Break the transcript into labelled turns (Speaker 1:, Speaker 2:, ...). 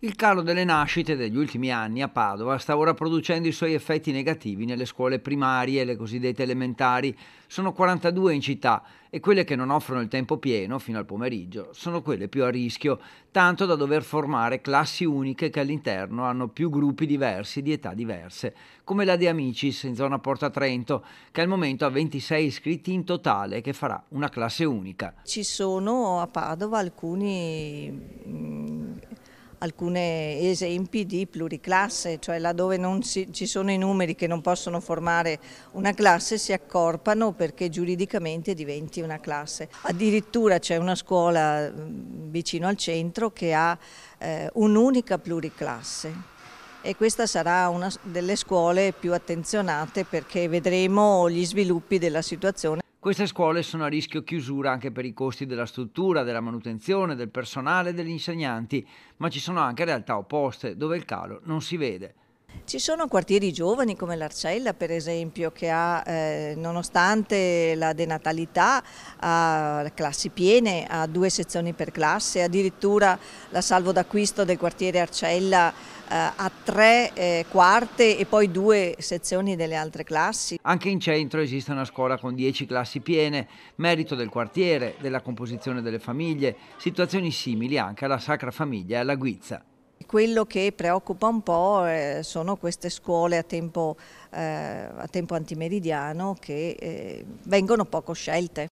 Speaker 1: Il calo delle nascite degli ultimi anni a Padova sta ora producendo i suoi effetti negativi nelle scuole primarie, le cosiddette elementari. Sono 42 in città e quelle che non offrono il tempo pieno fino al pomeriggio sono quelle più a rischio, tanto da dover formare classi uniche che all'interno hanno più gruppi diversi di età diverse, come la De Amicis in zona Porta Trento, che al momento ha 26 iscritti in totale che farà una classe unica.
Speaker 2: Ci sono a Padova alcuni mm, alcuni esempi di pluriclasse, cioè laddove non si, ci sono i numeri che non possono formare una classe si accorpano perché giuridicamente diventi una classe. Addirittura c'è una scuola mm, vicino al centro che ha eh, un'unica pluriclasse e questa sarà una delle scuole più attenzionate perché vedremo gli sviluppi della situazione.
Speaker 1: Queste scuole sono a rischio chiusura anche per i costi della struttura, della manutenzione, del personale e degli insegnanti, ma ci sono anche realtà opposte dove il calo non si vede.
Speaker 2: Ci sono quartieri giovani come l'Arcella per esempio che ha eh, nonostante la denatalità ha classi piene, ha due sezioni per classe, addirittura la salvo d'acquisto del quartiere Arcella eh, ha tre eh, quarte e poi due sezioni delle altre classi.
Speaker 1: Anche in centro esiste una scuola con dieci classi piene, merito del quartiere, della composizione delle famiglie, situazioni simili anche alla Sacra Famiglia e alla Guizza
Speaker 2: quello che preoccupa un po' eh, sono queste scuole a tempo, eh, a tempo antimeridiano che eh, vengono poco scelte.